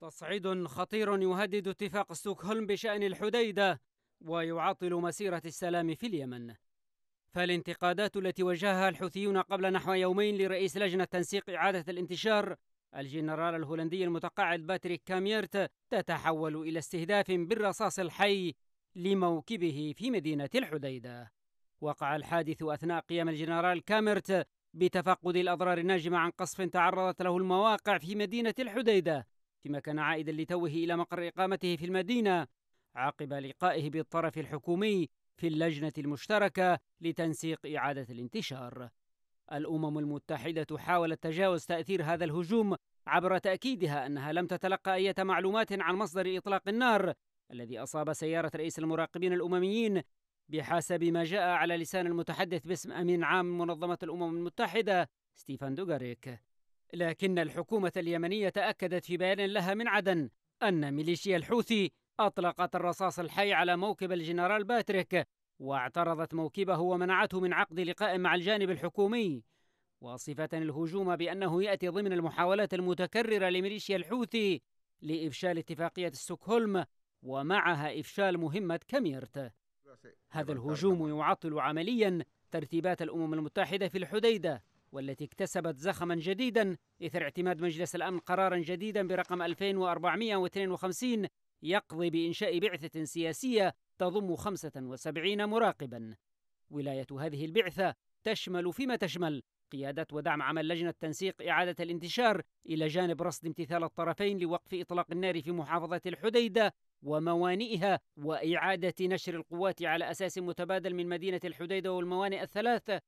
تصعيد خطير يهدد اتفاق ستوكهولم بشأن الحديدة ويعطل مسيرة السلام في اليمن فالانتقادات التي وجهها الحوثيون قبل نحو يومين لرئيس لجنة تنسيق إعادة الانتشار الجنرال الهولندي المتقاعد باتريك كاميرت تتحول إلى استهداف بالرصاص الحي لموكبه في مدينة الحديدة وقع الحادث أثناء قيام الجنرال كاميرت بتفقد الأضرار الناجمة عن قصف تعرضت له المواقع في مدينة الحديدة فيما كان عائدا لتوه إلى مقر إقامته في المدينة عقب لقائه بالطرف الحكومي في اللجنة المشتركة لتنسيق إعادة الانتشار. الأمم المتحدة حاولت تجاوز تأثير هذا الهجوم عبر تأكيدها أنها لم تتلقى أي معلومات عن مصدر إطلاق النار الذي أصاب سيارة رئيس المراقبين الأمميين بحسب ما جاء على لسان المتحدث باسم أمين عام منظمة الأمم المتحدة ستيفان دوغاريك لكن الحكومة اليمنية أكدت في بيان لها من عدن أن ميليشيا الحوثي أطلقت الرصاص الحي على موكب الجنرال باتريك واعترضت موكبه ومنعته من عقد لقاء مع الجانب الحكومي واصفة الهجوم بأنه يأتي ضمن المحاولات المتكررة لميليشيا الحوثي لإفشال اتفاقية ستوكهولم ومعها إفشال مهمة كميرت هذا الهجوم يعطل عمليا ترتيبات الأمم المتحدة في الحديدة والتي اكتسبت زخما جديدا إثر اعتماد مجلس الأمن قرارا جديدا برقم 2452 يقضي بإنشاء بعثة سياسية تضم 75 مراقبا ولاية هذه البعثة تشمل فيما تشمل قيادة ودعم عمل لجنة تنسيق إعادة الانتشار إلى جانب رصد امتثال الطرفين لوقف إطلاق النار في محافظة الحديدة وموانئها وإعادة نشر القوات على أساس متبادل من مدينة الحديدة والموانئ الثلاث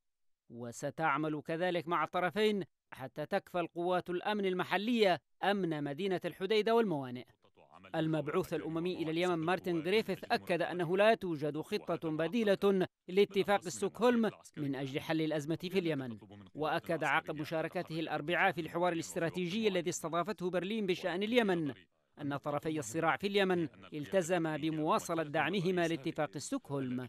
وستعمل كذلك مع الطرفين حتى تكفل قوات الأمن المحلية أمن مدينة الحديدة والموانئ المبعوث الأممي إلى اليمن مارتن غريفيث أكد أنه لا توجد خطة بديلة لاتفاق ستوكهولم من أجل حل الأزمة في اليمن وأكد عقب مشاركته الأربعاء في الحوار الاستراتيجي الذي استضافته برلين بشأن اليمن أن طرفي الصراع في اليمن التزما بمواصلة دعمهما لاتفاق ستوكهولم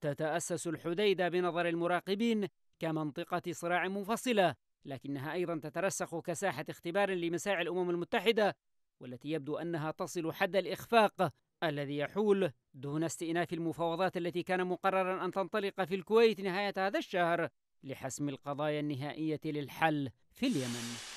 تتأسس الحديدة بنظر المراقبين كمنطقة صراع منفصلة لكنها أيضا تترسخ كساحة اختبار لمساعي الأمم المتحدة والتي يبدو أنها تصل حد الإخفاق الذي يحول دون استئناف المفاوضات التي كان مقررا أن تنطلق في الكويت نهاية هذا الشهر لحسم القضايا النهائية للحل في اليمن